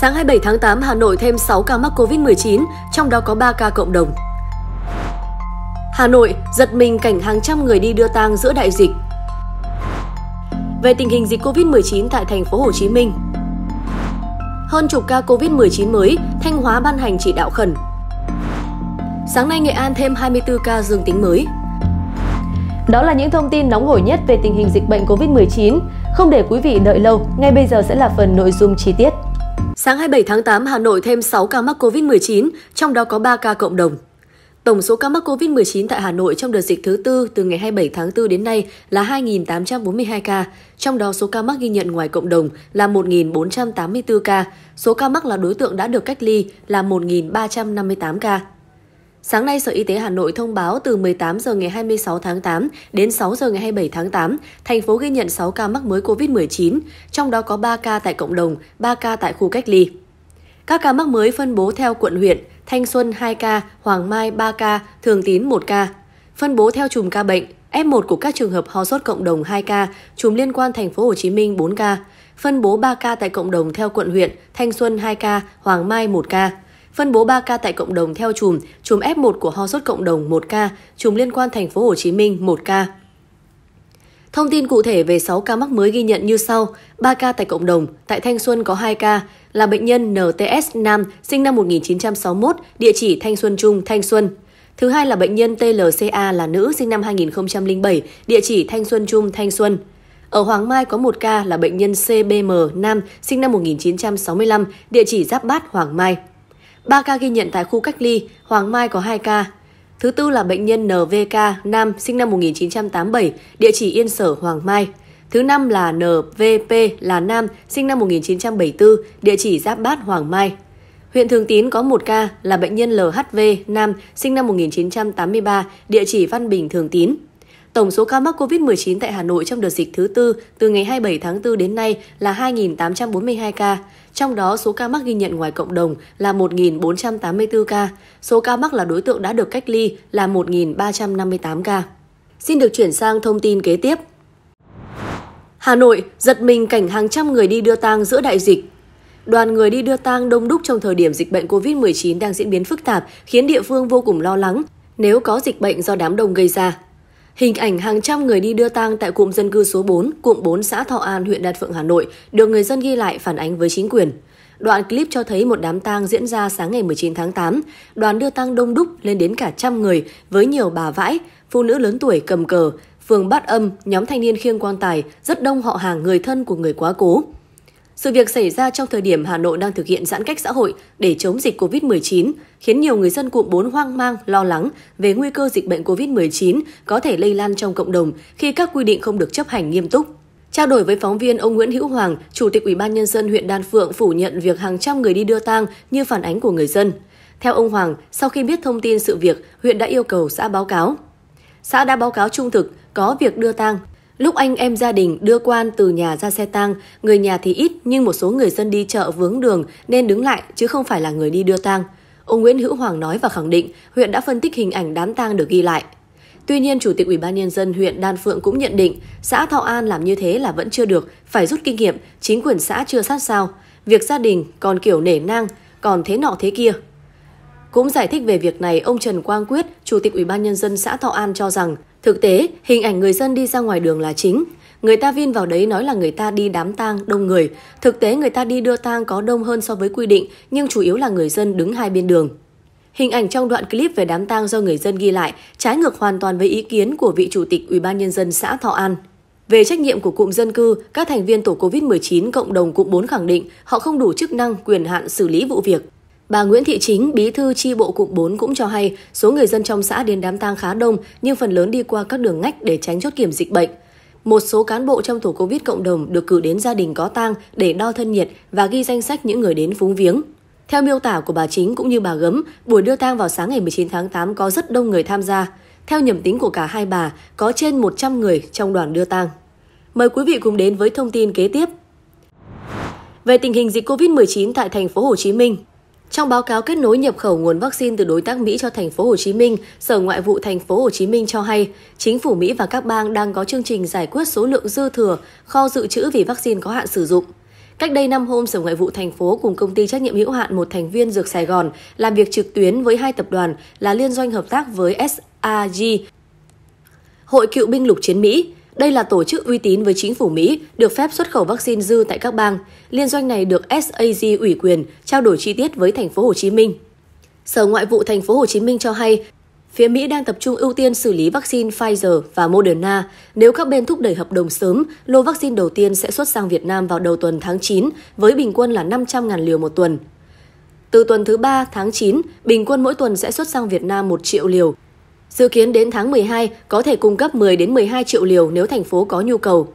Sáng 27 tháng 8, Hà Nội thêm 6 ca mắc COVID-19, trong đó có 3 ca cộng đồng. Hà Nội giật mình cảnh hàng trăm người đi đưa tang giữa đại dịch. Về tình hình dịch COVID-19 tại thành phố Hồ Chí Minh. Hơn chục ca COVID-19 mới, Thanh Hóa ban hành chỉ đạo khẩn. Sáng nay Nghệ An thêm 24 ca dương tính mới. Đó là những thông tin nóng hổi nhất về tình hình dịch bệnh COVID-19. Không để quý vị đợi lâu, ngay bây giờ sẽ là phần nội dung chi tiết. Sáng 27 tháng 8, Hà Nội thêm 6 ca mắc COVID-19, trong đó có 3 ca cộng đồng. Tổng số ca mắc COVID-19 tại Hà Nội trong đợt dịch thứ tư từ ngày 27 tháng 4 đến nay là 2.842 ca, trong đó số ca mắc ghi nhận ngoài cộng đồng là 1.484 ca, số ca mắc là đối tượng đã được cách ly là 1.358 ca. Sáng nay, Sở Y tế Hà Nội thông báo từ 18 giờ ngày 26 tháng 8 đến 6 giờ ngày 27 tháng 8, thành phố ghi nhận 6 ca mắc mới COVID-19, trong đó có 3 ca tại cộng đồng, 3 ca tại khu cách ly. Các ca mắc mới phân bố theo quận huyện, Thanh Xuân 2 ca, Hoàng Mai 3 ca, Thường Tín 1 ca. Phân bố theo chùm ca bệnh, F1 của các trường hợp ho sốt cộng đồng 2 ca, chùm liên quan thành phố Hồ Chí Minh 4 ca. Phân bố 3 ca tại cộng đồng theo quận huyện, Thanh Xuân 2 ca, Hoàng Mai 1 ca phân bố 3 ca tại cộng đồng theo chùm, chùm F1 của ho sốt cộng đồng 1 ca, chùm liên quan thành phố Hồ Chí Minh 1 ca. Thông tin cụ thể về 6 ca mắc mới ghi nhận như sau: 3 ca tại cộng đồng, tại Thanh Xuân có 2 ca, là bệnh nhân NTS nam, sinh năm 1961, địa chỉ Thanh Xuân Trung, Thanh Xuân. Thứ hai là bệnh nhân TLCA là nữ, sinh năm 2007, địa chỉ Thanh Xuân Trung, Thanh Xuân. Ở Hoàng Mai có một ca là bệnh nhân CBM nam, sinh năm 1965, địa chỉ Giáp Bát, Hoàng Mai. 3 ca ghi nhận tại khu cách ly, Hoàng Mai có 2 ca. Thứ tư là bệnh nhân NVK, nam, sinh năm 1987, địa chỉ Yên Sở, Hoàng Mai. Thứ năm là NVP, là nam, sinh năm 1974, địa chỉ Giáp Bát, Hoàng Mai. Huyện Thường Tín có 1 ca là bệnh nhân LHV, nam, sinh năm 1983, địa chỉ Văn Bình, Thường Tín. Tổng số ca mắc COVID-19 tại Hà Nội trong đợt dịch thứ tư từ ngày 27 tháng 4 đến nay là 2.842 ca, trong đó, số ca mắc ghi nhận ngoài cộng đồng là 1.484 ca, số ca mắc là đối tượng đã được cách ly là 1.358 ca. Xin được chuyển sang thông tin kế tiếp. Hà Nội giật mình cảnh hàng trăm người đi đưa tang giữa đại dịch. Đoàn người đi đưa tang đông đúc trong thời điểm dịch bệnh COVID-19 đang diễn biến phức tạp khiến địa phương vô cùng lo lắng nếu có dịch bệnh do đám đông gây ra. Hình ảnh hàng trăm người đi đưa tang tại cụm dân cư số 4, cụm 4 xã Thọ An, huyện Đạt Phượng, Hà Nội được người dân ghi lại phản ánh với chính quyền. Đoạn clip cho thấy một đám tang diễn ra sáng ngày 19 tháng 8. Đoàn đưa tang đông đúc lên đến cả trăm người với nhiều bà vãi, phụ nữ lớn tuổi cầm cờ, phường Bát Âm, nhóm thanh niên khiêng quan tài, rất đông họ hàng người thân của người quá cố. Sự việc xảy ra trong thời điểm Hà Nội đang thực hiện giãn cách xã hội để chống dịch COVID-19, khiến nhiều người dân cụm 4 hoang mang, lo lắng về nguy cơ dịch bệnh COVID-19 có thể lây lan trong cộng đồng khi các quy định không được chấp hành nghiêm túc. Trao đổi với phóng viên, ông Nguyễn Hữu Hoàng, Chủ tịch Ủy ban nhân dân huyện Đan Phượng phủ nhận việc hàng trăm người đi đưa tang như phản ánh của người dân. Theo ông Hoàng, sau khi biết thông tin sự việc, huyện đã yêu cầu xã báo cáo. Xã đã báo cáo trung thực có việc đưa tang Lúc anh em gia đình đưa quan từ nhà ra xe tang, người nhà thì ít nhưng một số người dân đi chợ vướng đường nên đứng lại chứ không phải là người đi đưa tang. Ông Nguyễn Hữu Hoàng nói và khẳng định huyện đã phân tích hình ảnh đám tang được ghi lại. Tuy nhiên, Chủ tịch Ủy ban nhân dân huyện Đan Phượng cũng nhận định xã Thọ An làm như thế là vẫn chưa được, phải rút kinh nghiệm, chính quyền xã chưa sát sao. Việc gia đình còn kiểu nể nang, còn thế nọ thế kia. Cũng giải thích về việc này, ông Trần Quang Quyết, Chủ tịch Ủy ban nhân dân xã Thọ An cho rằng Thực tế, hình ảnh người dân đi ra ngoài đường là chính. Người ta vin vào đấy nói là người ta đi đám tang đông người. Thực tế người ta đi đưa tang có đông hơn so với quy định, nhưng chủ yếu là người dân đứng hai bên đường. Hình ảnh trong đoạn clip về đám tang do người dân ghi lại trái ngược hoàn toàn với ý kiến của vị chủ tịch Ủy ban nhân dân xã Thọ An. Về trách nhiệm của cụm dân cư, các thành viên tổ COVID-19 cộng đồng cụm 4 khẳng định họ không đủ chức năng, quyền hạn xử lý vụ việc. Bà Nguyễn Thị Chính, bí thư chi bộ cụm 4 cũng cho hay số người dân trong xã đến đám tang khá đông nhưng phần lớn đi qua các đường ngách để tránh chốt kiểm dịch bệnh. Một số cán bộ trong tổ Covid cộng đồng được cử đến gia đình có tang để đo thân nhiệt và ghi danh sách những người đến phúng viếng. Theo miêu tả của bà Chính cũng như bà Gấm, buổi đưa tang vào sáng ngày 19 tháng 8 có rất đông người tham gia. Theo nhầm tính của cả hai bà, có trên 100 người trong đoàn đưa tang. Mời quý vị cùng đến với thông tin kế tiếp. Về tình hình dịch COVID-19 tại thành phố Hồ Chí Minh, trong báo cáo kết nối nhập khẩu nguồn vaccine từ đối tác Mỹ cho thành phố Hồ Chí Minh, Sở Ngoại vụ thành phố Hồ Chí Minh cho hay, chính phủ Mỹ và các bang đang có chương trình giải quyết số lượng dư thừa kho dự trữ vì vaccine có hạn sử dụng. Cách đây 5 hôm, Sở Ngoại vụ thành phố cùng công ty trách nhiệm hữu hạn một thành viên Dược Sài Gòn làm việc trực tuyến với hai tập đoàn là liên doanh hợp tác với SAG, Hội cựu binh lục chiến Mỹ. Đây là tổ chức uy tín với chính phủ Mỹ, được phép xuất khẩu vaccine dư tại các bang. Liên doanh này được SAG ủy quyền trao đổi chi tiết với thành phố Hồ Chí Minh. Sở Ngoại vụ thành phố Hồ Chí Minh cho hay, phía Mỹ đang tập trung ưu tiên xử lý vaccine Pfizer và Moderna. Nếu các bên thúc đẩy hợp đồng sớm, lô vaccine đầu tiên sẽ xuất sang Việt Nam vào đầu tuần tháng 9 với bình quân là 500.000 liều một tuần. Từ tuần thứ 3 tháng 9, bình quân mỗi tuần sẽ xuất sang Việt Nam 1 triệu liều, Dự kiến đến tháng 12 có thể cung cấp 10 đến 12 triệu liều nếu thành phố có nhu cầu.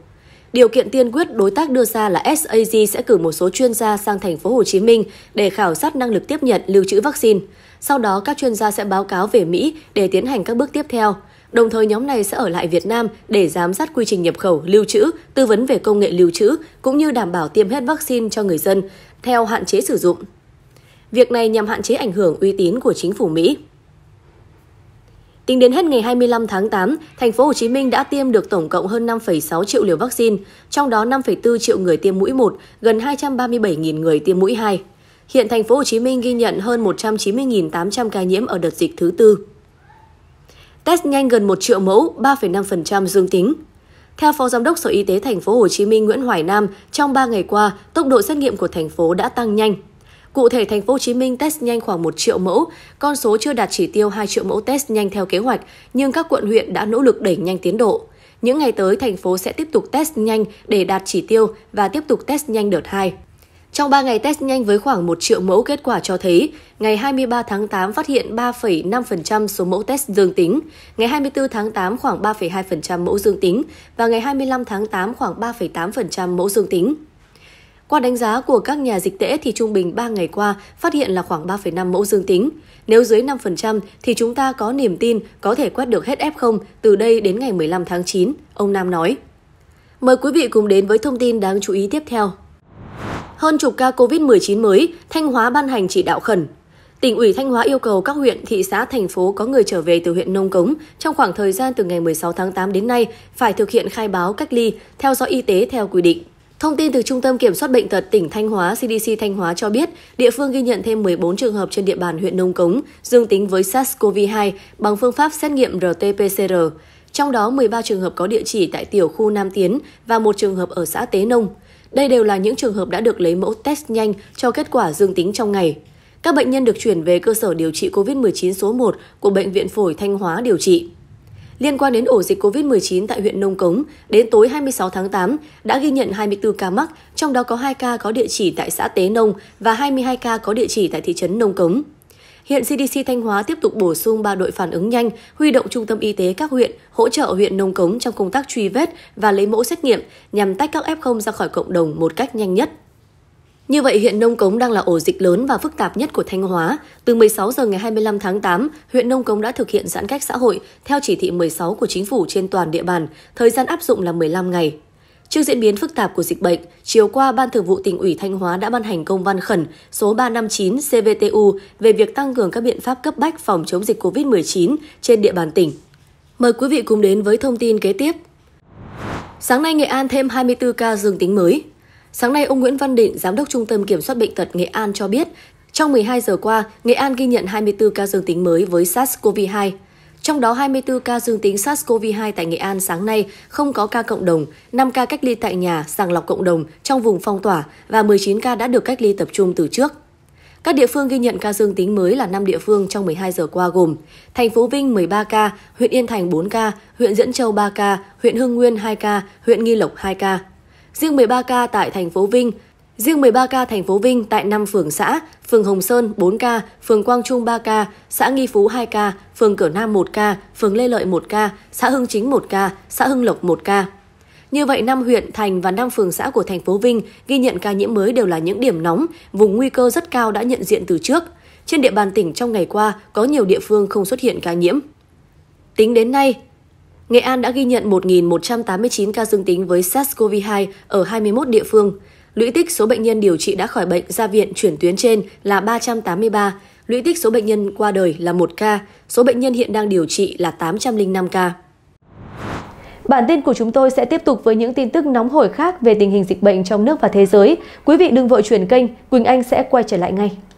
Điều kiện tiên quyết đối tác đưa ra là SAG sẽ cử một số chuyên gia sang thành phố Hồ Chí Minh để khảo sát năng lực tiếp nhận lưu trữ vaccine. Sau đó các chuyên gia sẽ báo cáo về Mỹ để tiến hành các bước tiếp theo. Đồng thời nhóm này sẽ ở lại Việt Nam để giám sát quy trình nhập khẩu, lưu trữ, tư vấn về công nghệ lưu trữ cũng như đảm bảo tiêm hết vaccine cho người dân theo hạn chế sử dụng. Việc này nhằm hạn chế ảnh hưởng uy tín của chính phủ Mỹ. Tính đến hết ngày 25 tháng 8, thành phố Hồ Chí Minh đã tiêm được tổng cộng hơn 5,6 triệu liều vaccine, trong đó 5,4 triệu người tiêm mũi 1, gần 237.000 người tiêm mũi 2. Hiện thành phố Hồ Chí Minh ghi nhận hơn 190.800 ca nhiễm ở đợt dịch thứ tư. Test nhanh gần 1 triệu mẫu, 3,5% dương tính. Theo Phó Giám đốc Sở Y tế Thành phố Hồ Chí Minh Nguyễn Hoài Nam, trong 3 ngày qua, tốc độ xét nghiệm của thành phố đã tăng nhanh, Cụ thể, thành phố Hồ Chí Minh test nhanh khoảng 1 triệu mẫu, con số chưa đạt chỉ tiêu 2 triệu mẫu test nhanh theo kế hoạch, nhưng các quận huyện đã nỗ lực đẩy nhanh tiến độ. Những ngày tới, thành phố sẽ tiếp tục test nhanh để đạt chỉ tiêu và tiếp tục test nhanh đợt 2. Trong 3 ngày test nhanh với khoảng 1 triệu mẫu kết quả cho thấy, ngày 23 tháng 8 phát hiện 3,5% số mẫu test dương tính, ngày 24 tháng 8 khoảng 3,2% mẫu dương tính và ngày 25 tháng 8 khoảng 3,8% mẫu dương tính. Qua đánh giá của các nhà dịch tễ thì trung bình 3 ngày qua phát hiện là khoảng 3,5 mẫu dương tính. Nếu dưới 5% thì chúng ta có niềm tin có thể quét được hết F0 từ đây đến ngày 15 tháng 9, ông Nam nói. Mời quý vị cùng đến với thông tin đáng chú ý tiếp theo. Hơn chục ca COVID-19 mới, Thanh Hóa ban hành chỉ đạo khẩn. Tỉnh ủy Thanh Hóa yêu cầu các huyện, thị xã, thành phố có người trở về từ huyện Nông Cống trong khoảng thời gian từ ngày 16 tháng 8 đến nay phải thực hiện khai báo cách ly, theo dõi y tế theo quy định. Thông tin từ Trung tâm Kiểm soát Bệnh tật tỉnh Thanh Hóa CDC Thanh Hóa cho biết, địa phương ghi nhận thêm 14 trường hợp trên địa bàn huyện Nông Cống dương tính với SARS-CoV-2 bằng phương pháp xét nghiệm RT-PCR. Trong đó 13 trường hợp có địa chỉ tại tiểu khu Nam Tiến và một trường hợp ở xã Tế Nông. Đây đều là những trường hợp đã được lấy mẫu test nhanh cho kết quả dương tính trong ngày. Các bệnh nhân được chuyển về cơ sở điều trị COVID-19 số 1 của Bệnh viện Phổi Thanh Hóa điều trị liên quan đến ổ dịch COVID-19 tại huyện Nông Cống, đến tối 26 tháng 8 đã ghi nhận 24 ca mắc, trong đó có 2 ca có địa chỉ tại xã Tế Nông và 22 ca có địa chỉ tại thị trấn Nông Cống. Hiện CDC Thanh Hóa tiếp tục bổ sung 3 đội phản ứng nhanh, huy động trung tâm y tế các huyện hỗ trợ huyện Nông Cống trong công tác truy vết và lấy mẫu xét nghiệm nhằm tách các F0 ra khỏi cộng đồng một cách nhanh nhất. Như vậy, hiện Nông Cống đang là ổ dịch lớn và phức tạp nhất của Thanh Hóa. Từ 16 giờ ngày 25 tháng 8, huyện Nông Cống đã thực hiện giãn cách xã hội theo chỉ thị 16 của chính phủ trên toàn địa bàn, thời gian áp dụng là 15 ngày. Trước diễn biến phức tạp của dịch bệnh, chiều qua Ban Thường vụ tỉnh ủy Thanh Hóa đã ban hành công văn khẩn số 359 CVTU về việc tăng cường các biện pháp cấp bách phòng chống dịch COVID-19 trên địa bàn tỉnh. Mời quý vị cùng đến với thông tin kế tiếp. Sáng nay Nghệ An thêm 24 ca dương tính mới. Sáng nay, ông Nguyễn Văn Định, Giám đốc Trung tâm Kiểm soát Bệnh tật Nghệ An cho biết, trong 12 giờ qua, Nghệ An ghi nhận 24 ca dương tính mới với SARS-CoV-2. Trong đó 24 ca dương tính SARS-CoV-2 tại Nghệ An sáng nay không có ca cộng đồng, 5 ca cách ly tại nhà, sàng lọc cộng đồng trong vùng phong tỏa và 19 ca đã được cách ly tập trung từ trước. Các địa phương ghi nhận ca dương tính mới là 5 địa phương trong 12 giờ qua gồm thành phố Vinh 13 ca, huyện Yên Thành 4 ca, huyện Diễn Châu 3 ca, huyện Hưng Nguyên 2 ca, huyện Nghi Lộc 2 ca riêng 13 ca tại thành phố Vinh, riêng 13 ca thành phố Vinh tại 5 phường xã, phường Hồng Sơn 4 ca, phường Quang Trung 3 ca, xã Nghi Phú 2 ca, phường Cửa Nam 1 ca, phường Lê Lợi 1 ca, xã Hưng Chính 1 ca, xã Hưng Lộc 1 ca. Như vậy, 5 huyện, thành và 5 phường xã của thành phố Vinh ghi nhận ca nhiễm mới đều là những điểm nóng, vùng nguy cơ rất cao đã nhận diện từ trước. Trên địa bàn tỉnh trong ngày qua, có nhiều địa phương không xuất hiện ca nhiễm. Tính đến nay, Nghệ An đã ghi nhận 1.189 ca dương tính với SARS-CoV-2 ở 21 địa phương. Lũy tích số bệnh nhân điều trị đã khỏi bệnh ra viện chuyển tuyến trên là 383, lũy tích số bệnh nhân qua đời là 1 ca, số bệnh nhân hiện đang điều trị là 805 ca. Bản tin của chúng tôi sẽ tiếp tục với những tin tức nóng hổi khác về tình hình dịch bệnh trong nước và thế giới. Quý vị đừng vội chuyển kênh, Quỳnh Anh sẽ quay trở lại ngay.